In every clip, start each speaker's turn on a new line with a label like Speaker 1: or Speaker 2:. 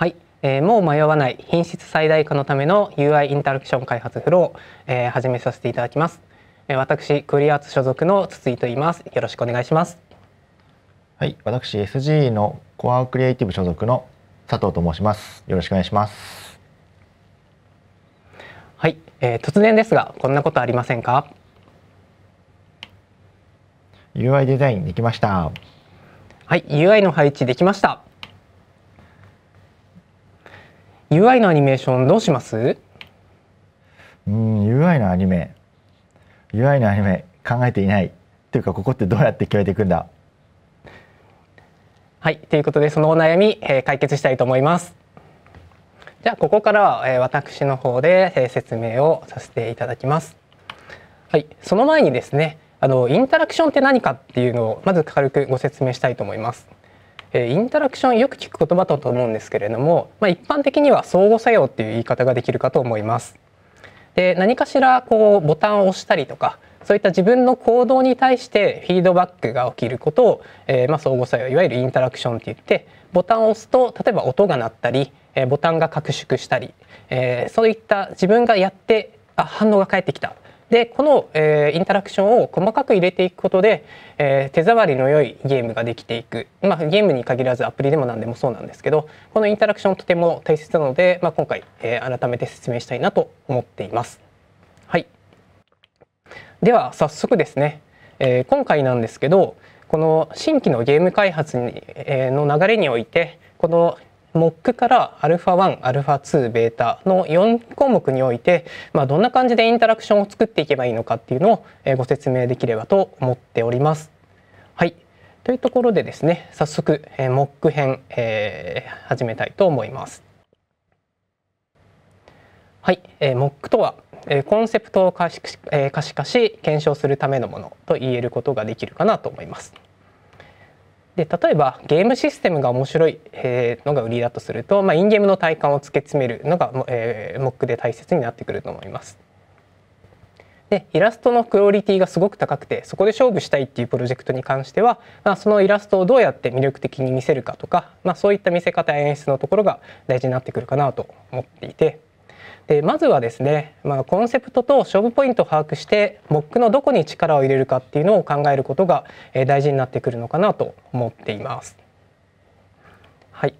Speaker 1: はい、えー、もう迷わない品質最大化のための UI インタラクション開発フロー、
Speaker 2: えー、始めさせていただきます。えー、私クリアーツ所属の筒井と言います。よろしくお願いし
Speaker 1: ます。はい、私 SG のコアクリエイティブ所属の佐藤と申します。よろしくお願いします。はい、えー、突然ですがこんなことありませんか UI デザインできました
Speaker 2: はい UI の配置できました UI のアニメーションどうします
Speaker 1: うん UI のアニメ UI のアニメ考えていないっていうかここってどうやって決めていくんだ
Speaker 2: はいということでそのお悩み、えー、解決したいと思いますじゃあここからは、えー、私の方で、えー、説明をさせていただきますはいその前にですねあのインタラクションって何かっていうのをまず軽くご説明したいと思いますインタラクションよく聞く言葉だと思うんですけれども、まあ、一般的には相互作用っていう言い方ができるかと思います。で何かしらこうボタンを押したりとかそういった自分の行動に対してフィードバックが起きることを、えー、まあ相互作用いわゆるインタラクションって言ってボタンを押すと例えば音が鳴ったり、えー、ボタンが拡縮したり、えー、そういった自分がやってあ反応が返ってきたでこの、えー、インタラクションを細かく入れていくことで、えー、手触りの良いゲームができていく、まあ、ゲームに限らずアプリでも何でもそうなんですけどこのインタラクションとても大切なので、まあ、今回、えー、改めて説明したいなと思っています。はい、では早速ですね、えー、今回なんですけどこの新規のゲーム開発に、えー、の流れにおいてこの MOC から α1、α2、β の4項目において、まあ、どんな感じでインタラクションを作っていけばいいのかっていうのをご説明できればと思っております。はい、というところでですね早速 MOC 編、えー、始めたいと思います。はい、え MOC とはコンセプトを可視化し検証するためのものと言えることができるかなと思います。で例えばゲームシステムが面白い、えのが売りだとすると、まあ、インゲームの体感を突き詰めるのが、えー、モックで大切になってくると思います。でイラストのクオリティがすごく高くてそこで勝負したいっていうプロジェクトに関しては、まあ、そのイラストをどうやって魅力的に見せるかとか、まあ、そういった見せ方演出のところが大事になってくるかなと思っていて。でまずはですね、まあ、コンセプトと勝負ポイントを把握してモックのどこに力を入れるかっていうのを考えることが大事になってくるのかなと思っています。はい、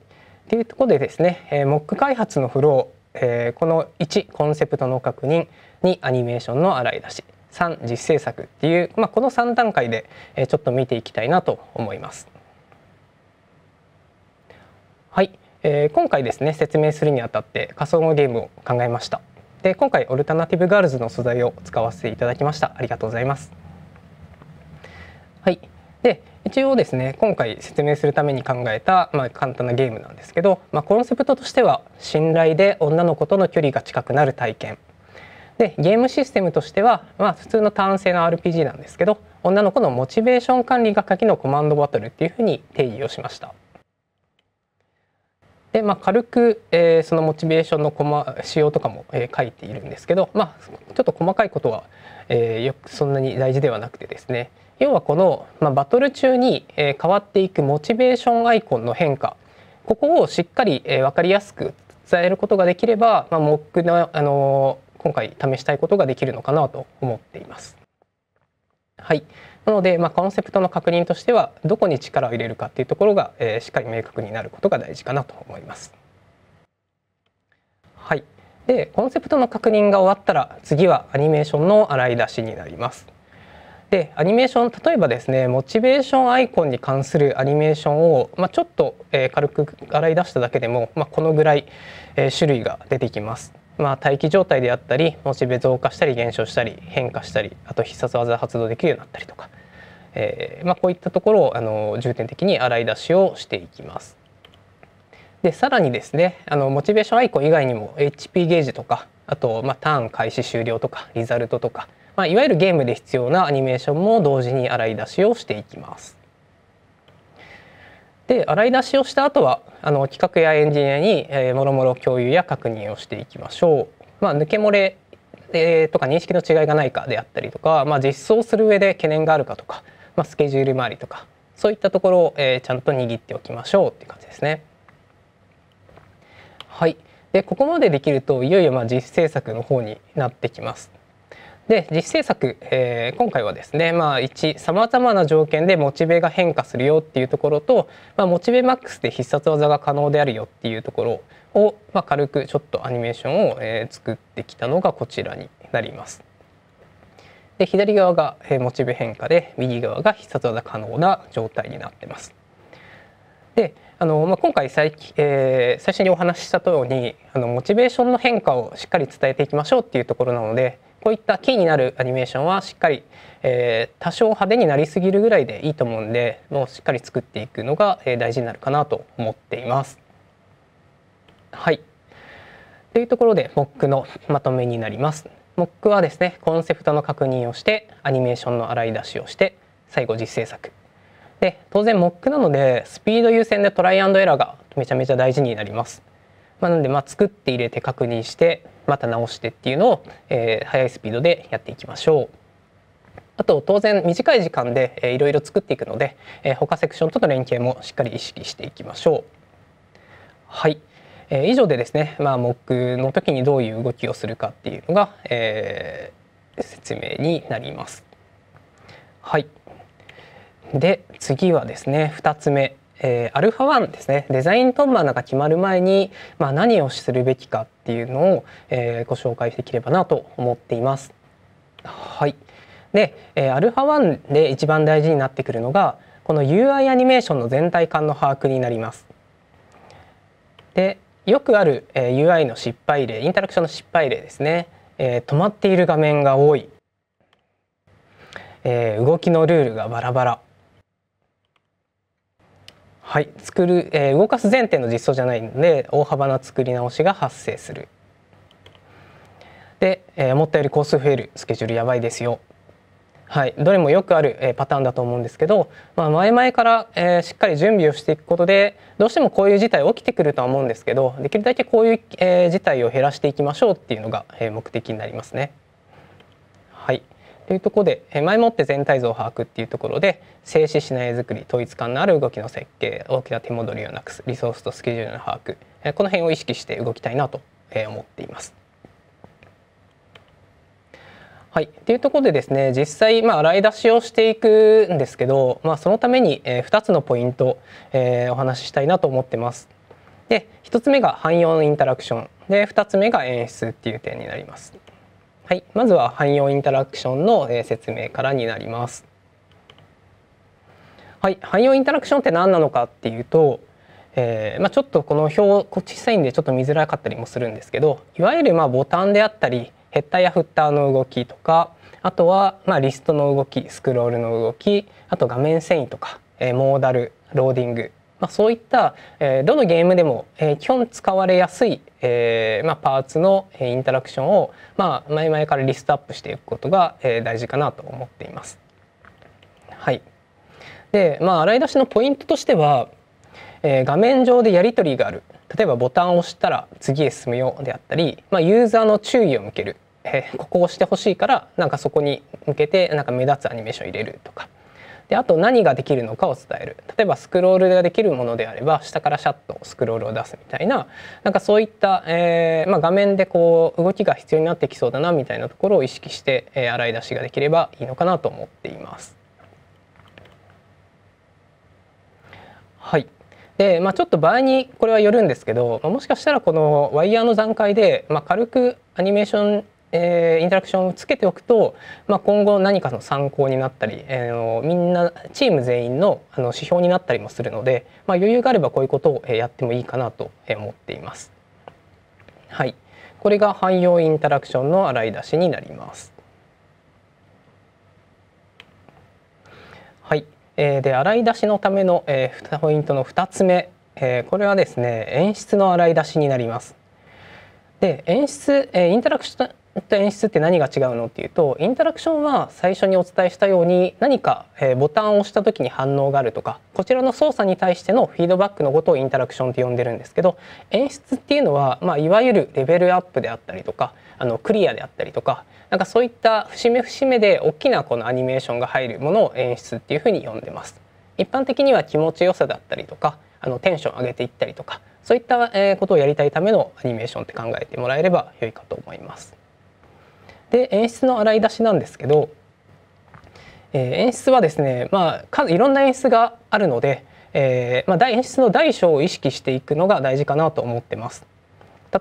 Speaker 2: というところでですね、えー、モック開発のフロー、えー、この1コンセプトの確認2アニメーションの洗い出し3実製作っていう、まあ、この3段階でちょっと見ていきたいなと思います。はい、えー、今回ですね説明するにあたって仮想のゲームを考えましたで今回オルタナティブガールズの素材を使わせていただきましたありがとうございますはいで一応ですね今回説明するために考えた、まあ、簡単なゲームなんですけど、まあ、コンセプトとしては信頼で女の子との距離が近くなる体験でゲームシステムとしては、まあ、普通のターン性の RPG なんですけど女の子のモチベーション管理が鍵のコマンドバトルっていうふうに定義をしました。で、まあ、軽く、えー、そのモチベーションの仕様とかも、えー、書いているんですけど、まあ、ちょっと細かいことは、えー、よくそんなに大事ではなくてですね要はこの、まあ、バトル中に、え変わっていくモチベーションアイコンの変化ここをしっかり、え分かりやすく伝えることができれば、まあ、モックの、あの今回試したいことができるのかなと思っています。はい、なので、まあ、コンセプトの確認としてはどこに力を入れるかっていうところが、えー、しっかり明確になることが大事かなと思います。はい、でコンセプトの確認が終わったら次はアニメーションの洗い出しになります。でアニメーション例えばですねモチベーションアイコンに関するアニメーションを、まあ、ちょっと、えー、軽く洗い出しただけでも、まあ、このぐらい、えー、種類が出てきます。まあ、待機状態であったりモチベ増加したり減少したり変化したりあと必殺技発動できるようになったりとか、えー、まあ、こういったところをあの重点的に洗い出しをしていきます。でさらにですねあのモチベーションアイコン以外にも HP ゲージとかあと、まあ、ターン開始終了とかリザルトとか、まあ、いわゆるゲームで必要なアニメーションも同時に洗い出しをしていきます。で洗い出しをした後はあの企画やエンジニアに、えー、もろもろ共有や確認をしていきましょう。まあ、抜け漏れ、えー、とか認識の違いがないかであったりとか、まあ、実装する上で懸念があるかとか、まあ、スケジュール周りとかそういったところを、えー、ちゃんと握っておきましょうっていう感じですね。はい、でここまでできるといよいよまあ実施制作の方になってきます。で実施策、えー、今回はですね、まあ1、さまざまな条件でモチベが変化するよっていうところと、まあ、モチベマックスで必殺技が可能であるよっていうところを、まあ、軽くちょっとアニメーションを、えー、作ってきたのがこちらになります。で左側が、えー、モチベ変化で右側が必殺技可能な状態になってます。であの、まあ、今回最,、えー、最初にお話ししたおりあのモチベーションの変化をしっかり伝えていきましょうっていうところなのでこういったキーになるアニメーションはしっかり、えー、多少派手になりすぎるぐらいでいいと思うんでもうしっかり作っていくのが、え大事になるかなと思っています。はいというところで Mock のまとめになります。Mock はですねコンセプトの確認をしてアニメーションの洗い出しをして最後実製作で当然 Mock なのでスピード優先でトライアンドエラーがめちゃめちゃ大事になります。まあ、なのでまあ作って入れて確認してまた直してっていうのを、えー、速いスピードでやっていきましょう。あと当然短い時間でいろいろ作っていくので、え他セクションとの連携もしっかり意識していきましょう。はい、えー、以上でですね、まあ、モの時にどういう動きをするかっていうのが、えー、説明になります。はい、で次はですね2つ目えー、α1 ですねデザイントンバーナが決まる前に、まあ、何をするべきかっていうのを、えー、ご紹介できればなと思っています。はい、で、えー、α1 で一番大事になってくるのがこの UI アニメーションの全体感の把握になります。でよくある、えー、UI の失敗例インタラクションの失敗例ですね、えー、止まっている画面が多い、えー、動きのルールがバラバラはい、作る、えー、動かす前提の実装じゃないので大幅な作り直しが発生する。で、えー、思ったより工数増えるスケジュールやばいですよ。はい、どれもよくある、えー、パターンだと思うんですけど、まあ、前々から、えー、しっかり準備をしていくことでどうしてもこういう事態起きてくるとは思うんですけどできるだけこういう、えー、事態を減らしていきましょうっていうのが、えー、目的になりますね。はい、というところで前もって全体像を把握っていうところで静止しない絵作り統一感のある動きの設計大きな手戻りをなくすリソースとスケジュールの把握この辺を意識して動きたいなと思っています。はい、っていうところでですね実際、まあ、洗い出しをしていくんですけど、まあ、そのために2つのポイント、えお話ししたいなと思ってます。で1つ目が汎用のインタラクションで2つ目が演出っていう点になります。はい、まずは汎用インタラクションの説明からになります。はい、汎用インタラクションって何なのかっていうと、えーまあ、ちょっとこの表小さいんでちょっと見づらかったりもするんですけどいわゆるまあボタンであったりヘッダーやフッターの動きとかあとはまあリストの動きスクロールの動きあと画面遷移とか、えー、モーダルローディング、まあ、そういった、えー、どのゲームでも、えー、基本使われやすいえーまあ、パーツのインタラクションを、まあ、前々からリストアップしていくことが、えー、大事かなと思っています。はい、で、まあ、洗い出しのポイントとしては、えー、画面上でやり取りがある例えばボタンを押したら次へ進むよであったり、まあ、ユーザーの注意を向ける、えー、ここを押してほしいからなんかそこに向けてなんか目立つアニメーション入れるとか。であと何ができるのかを伝える例えばスクロールができるものであれば下からシャッとスクロールを出すみたいななんかそういった、えー、まあ、画面でこう動きが必要になってきそうだなみたいなところを意識して、えー、洗い出しができればいいのかなと思っています。はいで、まあ、ちょっと場合にこれはよるんですけど、もしかしたらこのワイヤーの段階で、まあ、軽くアニメーションえー、インタラクションをつけておくと、まあ、今後何かの参考になったり、えー、みんなチーム全員のあの指標になったりもするので、まあ、余裕があればこういうことをやってもいいかなと思っています。はい、これが汎用インタラクションの洗い出しになります。はい、えー、で洗い出しのための、えー、ポイントの2つ目、えー、これはですね演出の洗い出しになります。で演出、えー、インタラクションと演出って何が違うのっていうとインタラクションは最初にお伝えしたように何かボタンを押した時に反応があるとかこちらの操作に対してのフィードバックのことをインタラクションって呼んでるんですけど演出っていうのは、まあ、いわゆるレベルアップであったりとかあのクリアであったりとかなんかそういった節目節目で大きなこのアニメーションが入るものを演出っていうふうに呼んでます。一般的には気持ちよさだったりとかあのテンション上げていったりとかそういったことをやりたいためのアニメーションって考えてもらえれば良いかと思います。で演出の洗い出しなんですけど、えー、演出はですね、まあ、いろんな演出があるので、えーまあ、演出の大小を意識していくのが大事かなと思ってます。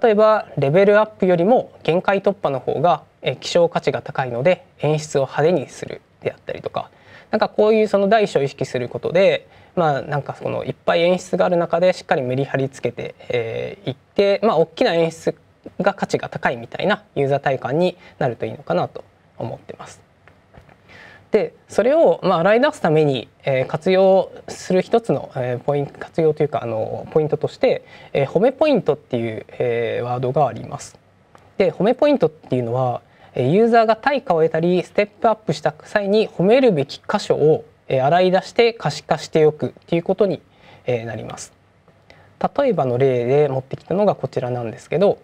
Speaker 2: 例えばレベルアップよりも限界突破の方が希少価値が高いので演出を派手にするであったりとかなんかこういうその大小を意識することでまあなんかそのいっぱい演出がある中でしっかりメリハリつけていってまあ大きな演出が価値が高いみたいなユーザー体感になるといいのかなと思ってます。でそれをまあ洗い出すために、えー、活用する一つの、えー、ポイント活用というかあのポイントとして、えー、褒めポイントっていう、えー、ワードがあります。で褒めポイントっていうのはユーザーが対価を得たりステップアップした際に褒めるべき箇所を洗い出して可視化しておくっていうことになります。例えばの例で持ってきたのがこちらなんですけど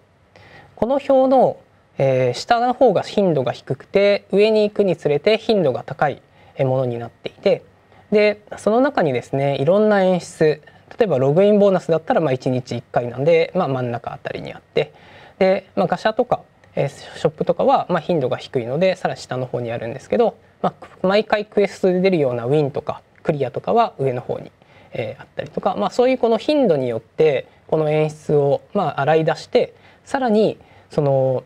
Speaker 2: この表の、えー、下の方が頻度が低くて上に行くにつれて頻度が高いものになっていてでその中にですねいろんな演出例えばログインボーナスだったらまあ1日1回なんで、まあ、真ん中あたりにあってで、まあ、ガシャとか、えー、ショップとかはまあ頻度が低いのでさら下の方にあるんですけど、まあ、毎回クエストで出るようなウィンとかクリアとかは上の方に、えー、あったりとか、まあ、そういうこの頻度によってこの演出をまあ洗い出してさらにその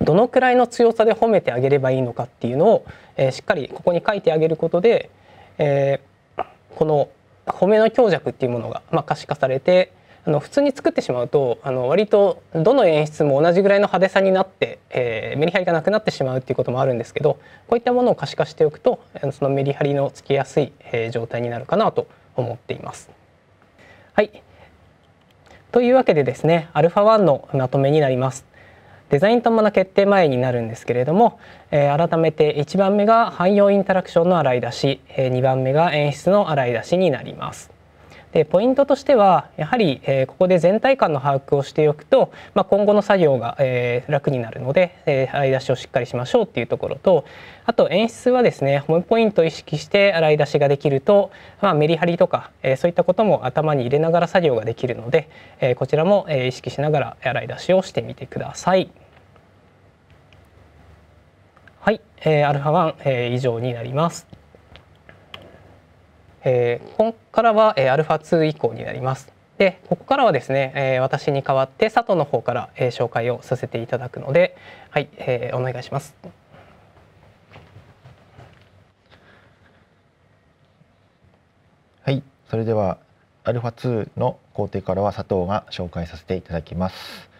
Speaker 2: どのくらいの強さで褒めてあげればいいのかっていうのを、えー、しっかりここに書いてあげることで、えー、この褒めの強弱っていうものが、まあ、可視化されてあの普通に作ってしまうとあの割とどの演出も同じぐらいの派手さになって、えー、メリハリがなくなってしまうっていうこともあるんですけどこういったものを可視化しておくとそのメリハリのつきやすい、えー、状態になるかなと思っています。はい、というわけでですね α1 のまとめになります。デザインともの決定前になるんですけれども、えー、改めて1番目が汎用インタラクションの洗い出し、えー、2番目が演出の洗い出しになります。でポイントとしてはやはり、えここで全体感の把握をしておくと、まあ、今後の作業が、え楽になるので、え洗い出しをしっかりしましょうっていうところとあと演出はですねホームポイントを意識して洗い出しができると、まあ、メリハリとか、えそういったことも頭に入れながら作業ができるので、えこちらも、え意識しながら洗い出しをしてみてください。はい、えー、アルファ1、えー、以上になります。えー、ここからは、えー、α2 以降になります。でここからはですね、えー、私に代わって佐藤の方から、えー、紹介をさせていただくのではい、えー、お願いします。
Speaker 1: はい、それではアルフ α2 の工程からは佐藤が紹介させていただきます。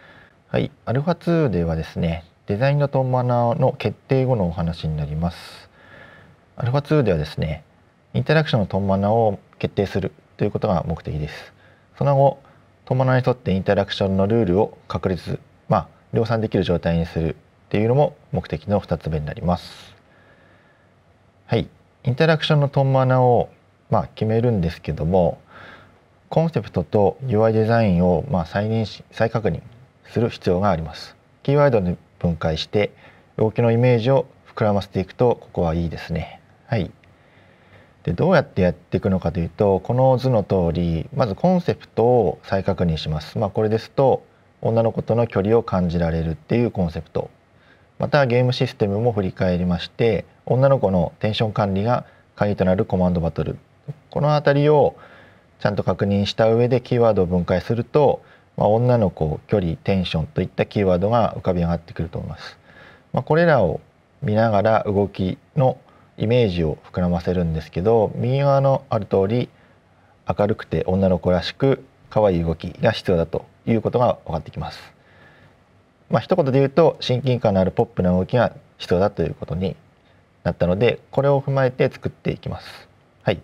Speaker 1: はい、アルフ α2 ではですね、デザインのトンマナーの決定後のお話になります。アルフ α2 ではですね、インタラクションのトンマナを決定するということが目的です。その後、トンマナにとってインタラクションのルールを確立、まあ、量産できる状態にするっていうのも目的の2つ目になります。はい、インタラクションのトンマナを、まあ、決めるんですけども、コンセプトと UI デザインを、まあ、再認識、再確認する必要があります。キーワードに分解して、動きのイメージを膨らませていくと、ここはいいですね。はい。でどうやってやっていくのかというとこの図の通りまずコンセプトを再確認します。まあ、これですと女の子との距離を感じられるっていうコンセプトまたゲームシステムも振り返りまして女の子のテンション管理が鍵となるコマンドバトルこの辺りをちゃんと確認した上でキーワードを分解すると、まあ、女の子距離テンションといったキーワードが浮かび上がってくると思います。まあ、これらを見ながら動きのイメージを膨らませるんですけど右側のある通り明るくて女の子らしく可愛い動きが必要だということが分かってきます。まあ、一言で言うと親近感のあるポップな動きが必要だということになったのでこれを踏まえて作っていきます。はい、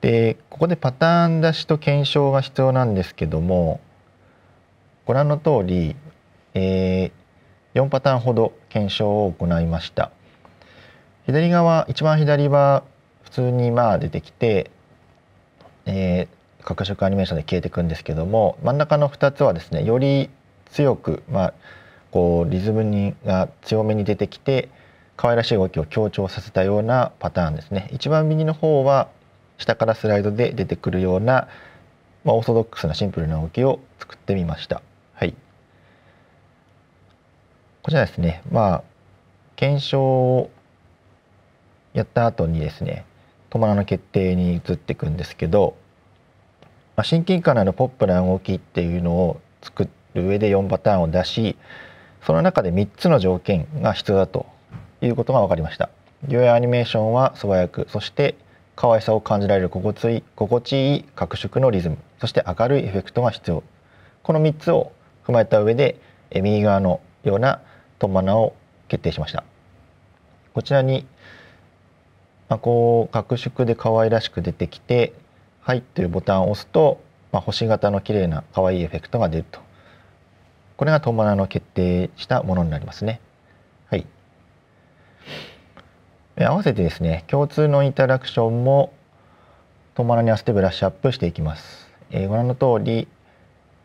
Speaker 1: でここでパターン出しと検証が必要なんですけどもご覧の通り、えー、4パターンほど検証を行いました。左側一番左は普通にまあ出てきて、えー、角色アニメーションで消えていくんですけども真ん中の2つはですねより強く、まあ、こうリズムにが強めに出てきて可愛らしい動きを強調させたようなパターンですね。一番右の方は下からスライドで出てくるような、まあ、オーソドックスなシンプルな動きを作ってみました。はい、こちらですね、まあ、検証やった後にですね止まらの決定に移っていくんですけど、まあ、親近感のあるポップな動きっていうのを作る上で4パターンを出しその中で3つの条件が必要だということが分かりました。ビュアニメーションは素早くそして可愛さを感じられる心地いい心地いい各色のリズムそして明るいエフェクトが必要この3つを踏まえた上で右側のようなトンマナを決定しましたこちらにまあ、こう格縮で可愛らしく出てきて「はい」というボタンを押すと、まあ、星型の綺麗な可愛いエフェクトが出るとこれがトンボラの決定したものになりますね。はい、合わせてですね共通のインタラクションもトンボラに合わせてブラッシュアップしていきます。えー、ご覧の通り、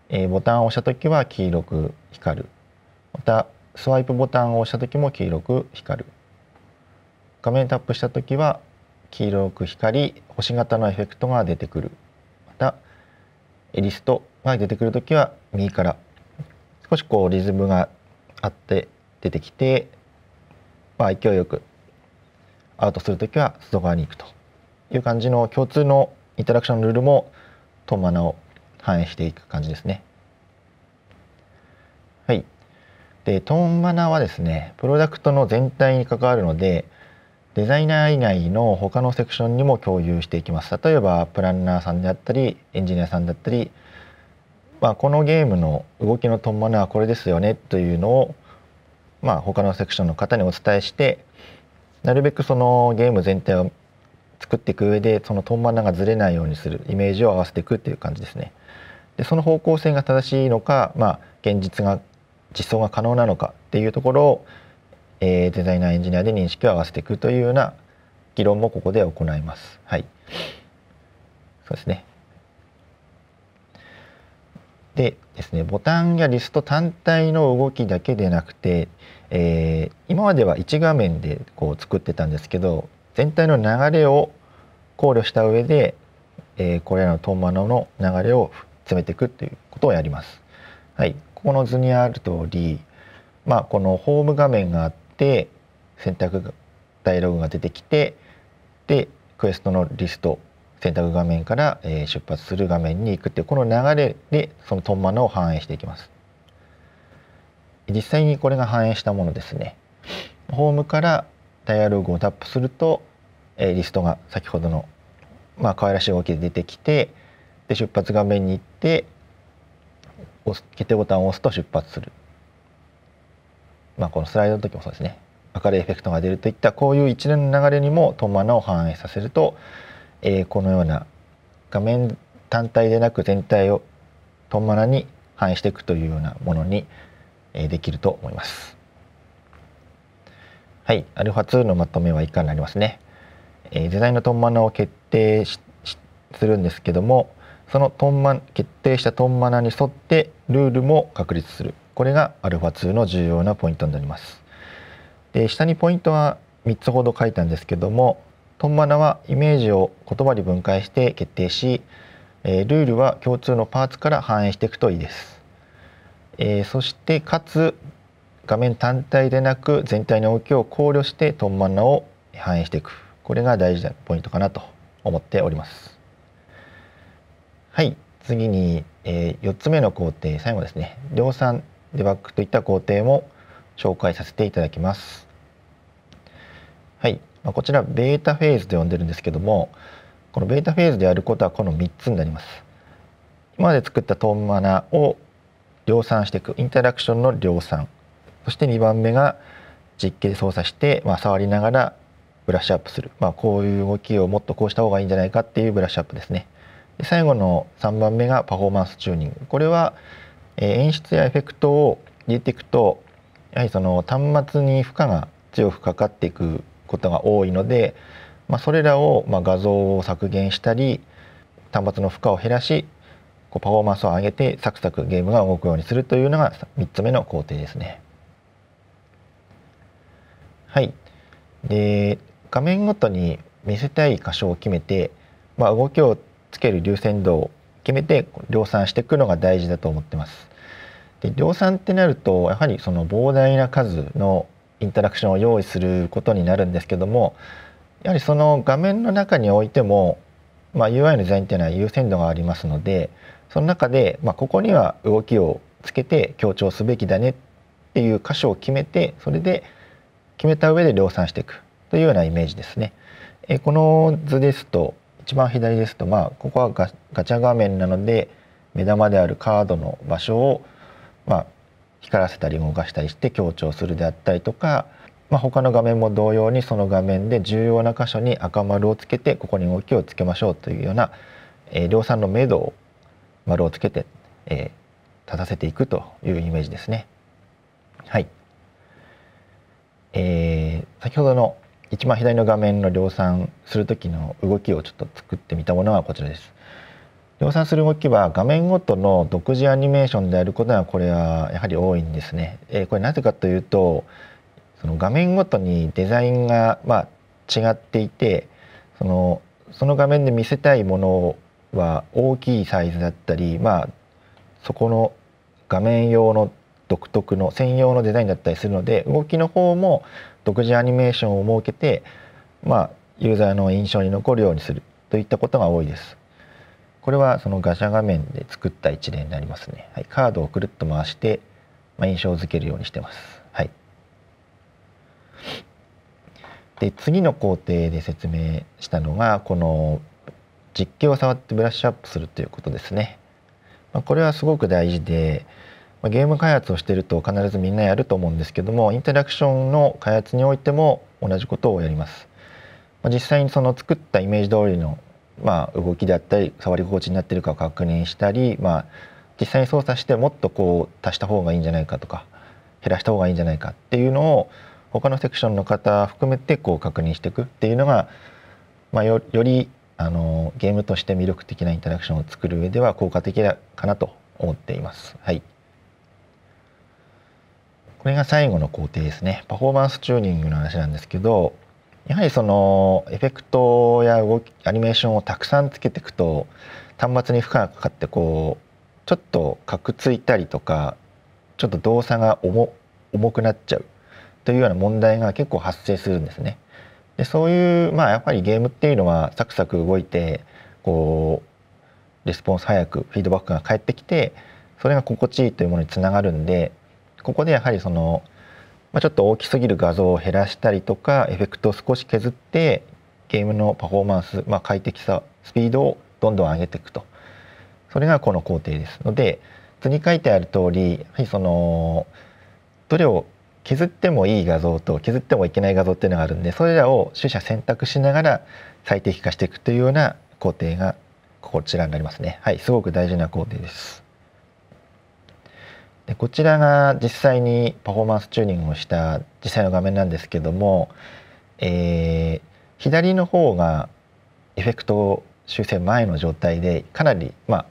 Speaker 1: えー、ボタンを押した時は黄色く光るまたスワイプボタンを押した時も黄色く光る画面タップした時は黄色く光り星型のエフェクトが出てくるまたエリストが出てくる時は右から少しこうリズムがあって出てきて、まあ、勢いよくアウトする時は外側に行くという感じの共通のインタラクションのルールもトンマナを反映していく感じですね。はい、でトーンマナはですねプロダクトの全体に関わるのでデザイナー以外の他のセクションにも共有していきます例えばプランナーさんであったりエンジニアさんだったり、まあ、このゲームの動きのトンマナはこれですよねというのを、まあ、他のセクションの方にお伝えしてなるべくそのゲーム全体を作っていく上でそのトンマナがずれないようにするイメージを合わせていくっていう感じですね。でその方向性が正しいのか、まあ、現実が実装が可能なのかっていうところをえー、デザイナーエンジニアで認識を合わせていくというような議論もここで行います。はい、そうですねでですねボタンやリスト単体の動きだけでなくて、えー、今までは1画面でこう作ってたんですけど全体の流れを考慮した上で、えー、これらのトンマノの流れを詰めていくということをやります。はい、ここの図にある通り、まあ、このホーム画面があって選択がダイログが出てきてでクエストのリスト選択画面から、え出発する画面に行くっていうこの流れでそのトンマナを反映していきます実際にこれが反映したものですねホームからダイアログをタップすると、えリストが先ほどのまあ可愛らしい動きで出てきてで出発画面に行って決定ボタンを押すと出発するまあ、このスライドの時もそうですね明るいエフェクトが出るといったこういう一連の流れにもトンマナを反映させると、えー、このような画面単体でなく全体をトンマナに反映していくというようなものに、えー、できると思います。はい、ァ2のまとめは以下になりますね。えー、デザインのトンマナを決定するんですけどもそのトンマ決定したトンマナに沿ってルールも確立するこれが α2 の重要なポイントになりますで下にポイントは3つほど書いたんですけどもトンマナはイメージを言葉に分解して決定し、えルールは共通のパーツから反映していくといいです、えそしてかつ画面単体でなく全体の動きを考慮してトンマナを反映していくこれが大事なポイントかなと思っておりますはい次に、え4つ目の工程最後ですね量産デバッグといった工程も紹介させていただきます。はい、まあ、こちらベータフェーズと呼んでるんですけどもこのベータフェーズでやることはこの3つになります。今まで作ったトーンマナを量産していくインタラクションの量産そして2番目が実機で操作して、まあ、触りながらブラッシュアップする、まあ、こういう動きをもっとこうした方がいいんじゃないかっていうブラッシュアップですね。で最後の3番目がパフォーマンスチューニングこれはえ演出やエフェクトを入れていくとやはりその端末に負荷が強くかかっていくことが多いので、まあ、それらを、ま画像を削減したり端末の負荷を減らしこうパフォーマンスを上げてサクサクゲームが動くようにするというのが3つ目の工程ですね。はい、で画面ごとに見せたい箇所を決めて、まあ、動きをつける流線度を決めて量産していくのが大事だと思ってます。で量産ってなるとやはりその膨大な数のインタラクションを用意することになるんですけどもやはりその画面の中においても、まあ、UI のデザインっていうのは優先度がありますのでその中で、まあ、ここには動きをつけて強調すべきだねっていう箇所を決めてそれで決めた上で量産していくというようなイメージですね。えこの図ですと一番左ですと、まあ、ここはガチャ画面なので目玉であるカードの場所を、まあ、光らせたり動かしたりして強調するであったりとか、まあ、他の画面も同様にその画面で重要な箇所に赤丸をつけてここに動きをつけましょうというような、えー、量産の目処を丸をつけて、えー、立たせていくというイメージですね。はい、えー、先ほどの一番左の画面の量産する時の動きをちょっと作ってみたものはこちらです。量産する動きは画面ごとの独自アニメーションであることがこれはやはり多いんですね。えー、これなぜかというとその画面ごとにデザインがまあ違っていてそのその画面で見せたいものは大きいサイズだったり、まあ、そこの画面用の独特の専用のデザインだったりするので動きの方も独自アニメーションを設けて、まあ、ユーザーの印象に残るようにするといったことが多いです。これはそのガシャ画面で作った一例になりますね。はい、カードをくるっと回して、まあ、印象付けるようにしてます。はい、で次の工程で説明したのがこの実機を触ってブラッシュアップするということですね。まあ、これはすごく大事で、まゲーム開発をしてると必ずみんなやると思うんですけどもインタラクションの開発においても同じことをやります、ま実際にその作ったイメージ通りの、ま動きであったり触り心地になってるかを確認したり、まあ、実際に操作してもっとこう足した方がいいんじゃないかとか減らした方がいいんじゃないかっていうのを他のセクションの方含めてこう確認していくっていうのが、まあ、よりあのゲームとして魅力的なインタラクションを作る上では効果的かなと思っています。はいこれが最後の工程ですねパフォーマンスチューニングの話なんですけどやはりそのエフェクトや動きアニメーションをたくさんつけていくと端末に負荷がかかってこうちょっとかくついたりとかちょっと動作が重くなっちゃうというような問題が結構発生するんですね。でそういうまあやっぱりゲームっていうのはサクサク動いてこうレスポンス早くフィードバックが返ってきてそれが心地いいというものにつながるんでここでやはりその、まあ、ちょっと大きすぎる画像を減らしたりとかエフェクトを少し削ってゲームのパフォーマンス、まあ、快適さスピードをどんどん上げていくとそれがこの工程ですので図に書いてある通りやはりそのどれを削ってもいい画像と削ってもいけない画像っていうのがあるんでそれらを取捨選択しながら最適化していくというような工程がこちらになりますね。はい、すごく大事な工程です。でこちらが実際にパフォーマンスチューニングをした実際の画面なんですけども、えー、左の方がエフェクト修正前の状態でかなり、まあ、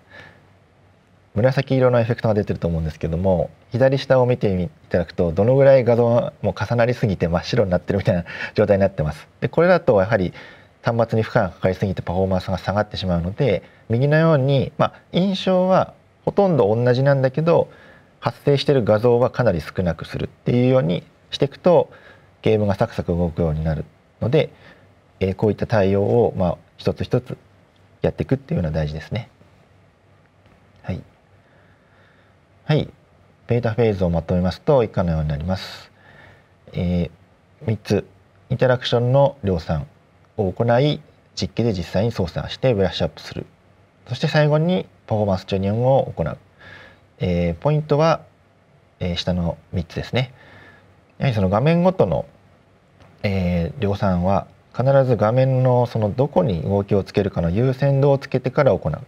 Speaker 1: 紫色のエフェクトが出てると思うんですけども左下を見ていただくとどのぐらい画像がもう重なりすぎて真っ白になってるみたいな状態になってます。でこれだとやはり端末に負荷がかかりすぎてパフォーマンスが下がってしまうので右のように、まあ、印象はほとんど同じなんだけど発生してる画像はかなり少なくするっていうようにしていくとゲームがサクサク動くようになるので、えー、こういった対応をまあ一つ一つやっていくっていうのは大事ですね。はい。はい。ベータフェーズをまとめますと以下のようになります。えー、3つインタラクションの量産を行い実機で実際に操作してブラッシュアップするそして最後にパフォーマンスチューニングを行うえー、ポイントは、えー、下の3つですね。やはりその画面ごとの、えー、量産は必ず画面のそのどこに動きをつけるかの優先度をつけてから行う。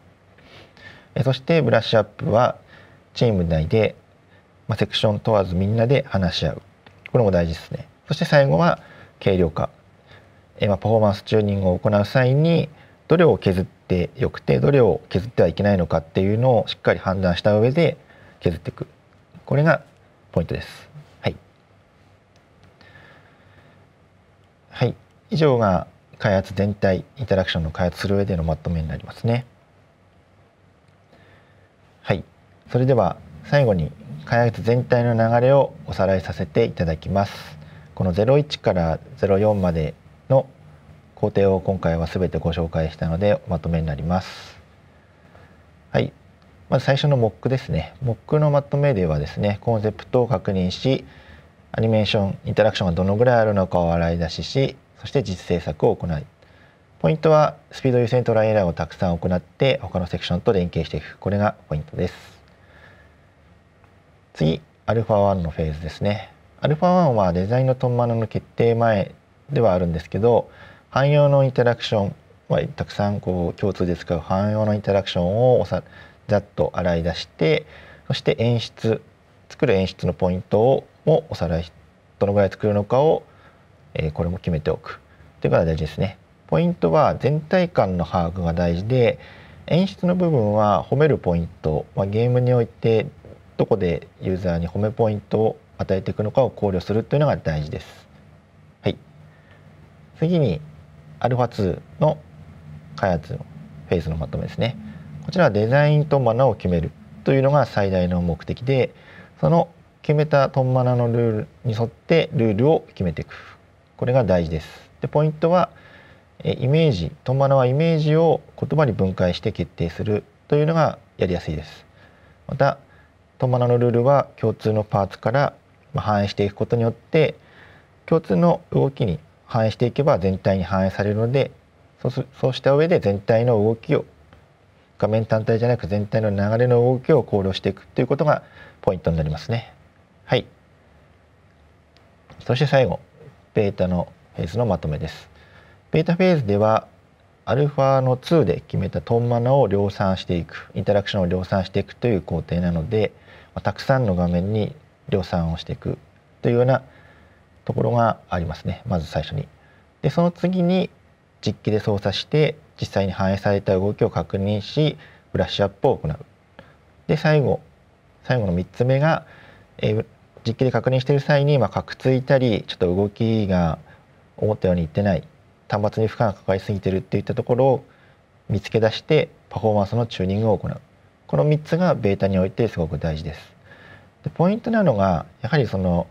Speaker 1: えー、そしてブラッシュアップはチーム内で、まあ、セクション問わずみんなで話し合う。これも大事ですね。そして最後は軽量化。えー、まあ、パフォーマンスチューニングを行う際にどれを削ってってよくてどれを削ってはいけないのかっていうのをしっかり判断した上で削っていくこれがポイントです。はい、はい、以上が開発全体インタラクションの開発する上でのまとめになりますね。はい、それでは最後に開発全体の流れをおさらいさせていただきます。この01から04までの工程を今回は全てご紹介したのでまとめになります。はい、まず最初のモックですね。モックのまとめではですね、コンセプトを確認し、アニメーション、インタラクションがどのぐらいあるのかを洗い出しし、そして実製作を行い、ポイントはスピード優先トライエラーをたくさん行って他のセクションと連携していくこれがポイントです次 α1 のフェーズですね α1 はデザインのトンマナの決定前ではあるんですけど汎用のインタラクションはたくさんこう共通で使う汎用のインタラクションをざっと洗い出してそして演出作る演出のポイントをもおさらいどのぐらい作るのかを、えー、これも決めておくということが大事ですね。ポイントは全体感の把握が大事で演出の部分は褒めるポイント、まあ、ゲームにおいてどこでユーザーに褒めポイントを与えていくのかを考慮するというのが大事です。はい、次に α2 の開発のフェーズのまとめですねこちらはデザイントンマナを決めるというのが最大の目的でその決めたトンマナのルールに沿ってルールを決めていくこれが大事ですでポイントはイメージトンマナはイメージを言葉に分解して決定するというのがやりやすいですまたトンマナのルールは共通のパーツから反映していくことによって共通の動きに反映していけば全体に反映されるのでそうそうした上で全体の動きを画面単体じゃなく全体の流れの動きを考慮していくということがポイントになりますね。はい、そして最後ベータのフェーズのまとめです。ベータフェーズではアルファの2で決めたトンマナを量産していくインタラクションを量産していくという工程なのでまたくさんの画面に量産をしていくというようなところがありますねまず最初に。でその次に実機で操作して実際に反映された動きを確認しブラッシュアップを行う。で最後最後の3つ目が、えー、実機で確認している際に、まかくついたりちょっと動きが思ったようにいってない端末に負荷がかかりすぎてるっていったところを見つけ出してパフォーマンスのチューニングを行うこの3つがベータにおいてすごく大事です。でポイントなのがやはりその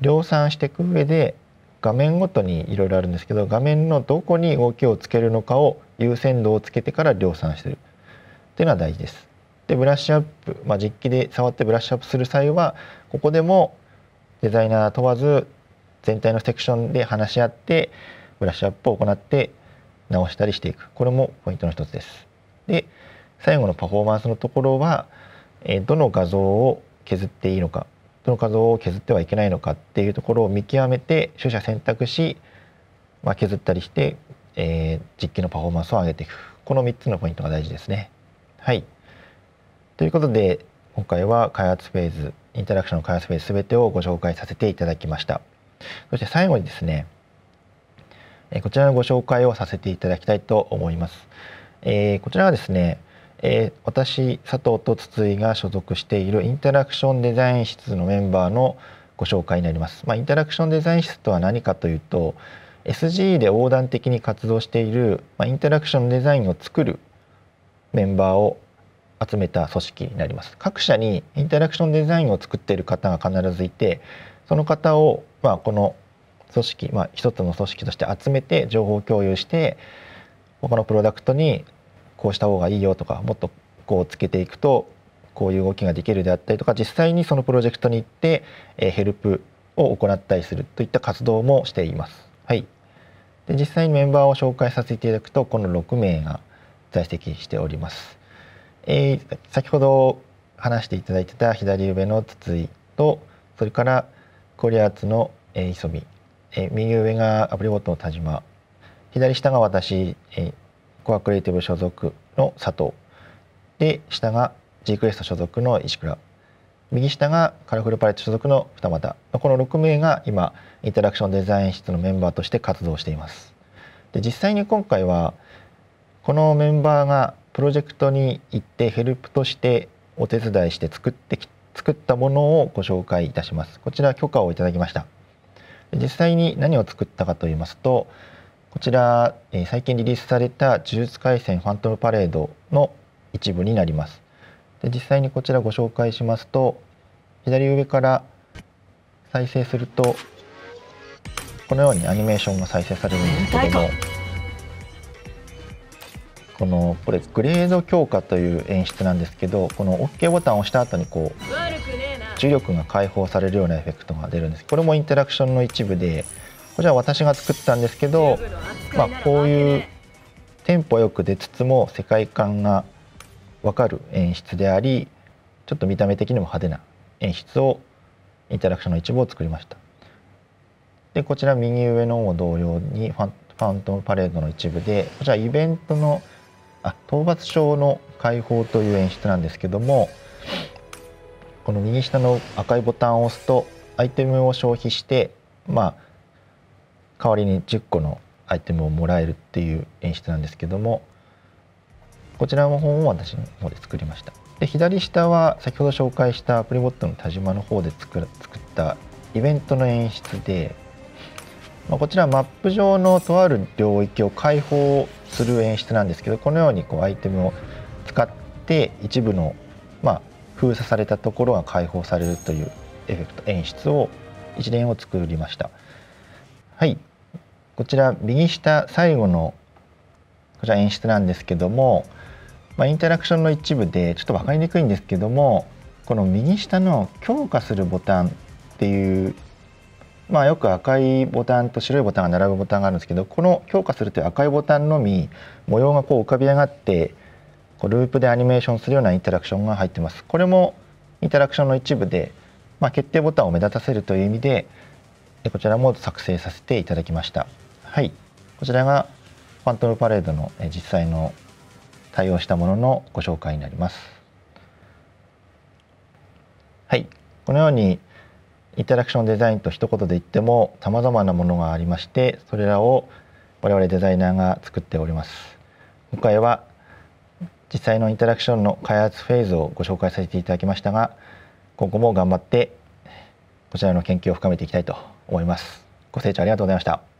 Speaker 1: 量産していく上で画面ごとにいろいろあるんですけど画面のどこに動きをつけるのかを優先度をつけてから量産してるっていうのは大事です。でブラッシュアップ、まあ、実機で触ってブラッシュアップする際はここでもデザイナー問わず全体のセクションで話し合ってブラッシュアップを行って直したりしていくこれもポイントの一つです。で最後のパフォーマンスのところは、えどの画像を削っていいのかの画像を削ってはいけないのかっていうところを見極めて取捨選択し、まあ、削ったりして、えー、実機のパフォーマンスを上げていくこの3つのポイントが大事ですね。はいということで今回は開発フェーズインタラクションの開発フェーズ全てをご紹介させていただきました。そして最後にですねこちらのご紹介をさせていただきたいと思います。えー、こちらはですねえー、私佐藤と筒井が所属しているインタラクションデザイン室のメンバーのご紹介になります。まあ、インタラクションデザイン室とは何かというと s g で横断的に活動している、まあ、インタラクションデザインを作るメンバーを集めた組織になります。各社にインタラクションデザインを作っている方が必ずいてその方を、まあ、この組織、まあ、一つの組織として集めて情報共有して他のプロダクトにこうした方がいいよとかもっとこうつけていくとこういう動きができるであったりとか実際にそのプロジェクトに行って、えヘルプを行ったりするといった活動もしています。はい、で実際にメンバーを紹介させていただくとこの6名が在籍しております。えー、先ほど話していただいてた左上の筒井とそれからコリアーツの、えー、磯美、えー、右上がアプリボットの田島左下が私、えー、コアクリエイティブ所属の佐藤で下が G クエスト所属の石倉右下がカラフルパレット所属の二俣この6名が今インタラクションデザイン室のメンバーとして活動しています。で実際に今回はこのメンバーがプロジェクトに行ってヘルプとしてお手伝いして作って作ったものをご紹介いたします。こちら許可をいただきました。実際に何を作ったかと言いますとこちら、え最近リリースされた「呪術廻戦ファントムパレード」の一部になります。で実際にこちらご紹介しますと左上から再生するとこのようにアニメーションが再生されるんですけどもこのこれグレード強化という演出なんですけどこの OK ボタンを押した後にこう重力が解放されるようなエフェクトが出るんですこれもインタラクションの一部でこちら私が作ったんですけど、まあ、こういうテンポよく出つつも世界観が分かる演出でありちょっと見た目的にも派手な演出をインタラクションの一部を作りましたでこちら右上のも同様にファファントムパレードの一部でこちらイベントのあ討伐症の解放という演出なんですけどもこの右下の赤いボタンを押すとアイテムを消費してまあ代わりに10個のアイテムをもらえるっていう演出なんですけどもこちらの本を私の方で作りましたで左下は先ほど紹介したアプリボットの田島の方で作ったイベントの演出で、まあ、こちらマップ上のとある領域を開放する演出なんですけどこのようにこうアイテムを使って一部の、まあ、封鎖されたところが開放されるというエフェクト演出を一連を作りました。はいこちら右下最後のこちら演出なんですけども、まあ、インタラクションの一部でちょっと分かりにくいんですけどもこの右下の「強化するボタン」っていうまあ、よく赤いボタンと白いボタンが並ぶボタンがあるんですけどこの強化するという赤いボタンのみ模様がこう浮かび上がってこうループでアニメーションするようなインタラクションが入ってます。これもインタラクションの一部で、まあ、決定ボタンを目立たせるという意味でこちらも作成させていただきましたはいこちらがファントムパレードの実際の対応したもののご紹介になりますはいこのようにインタラクションデザインと一言で言っても様々なものがありましてそれらを我々デザイナーが作っております今回は実際のインタラクションの開発フェーズをご紹介させていただきましたが今後も頑張ってこちらの研究を深めていきたいと思います。ご清聴ありがとうございました。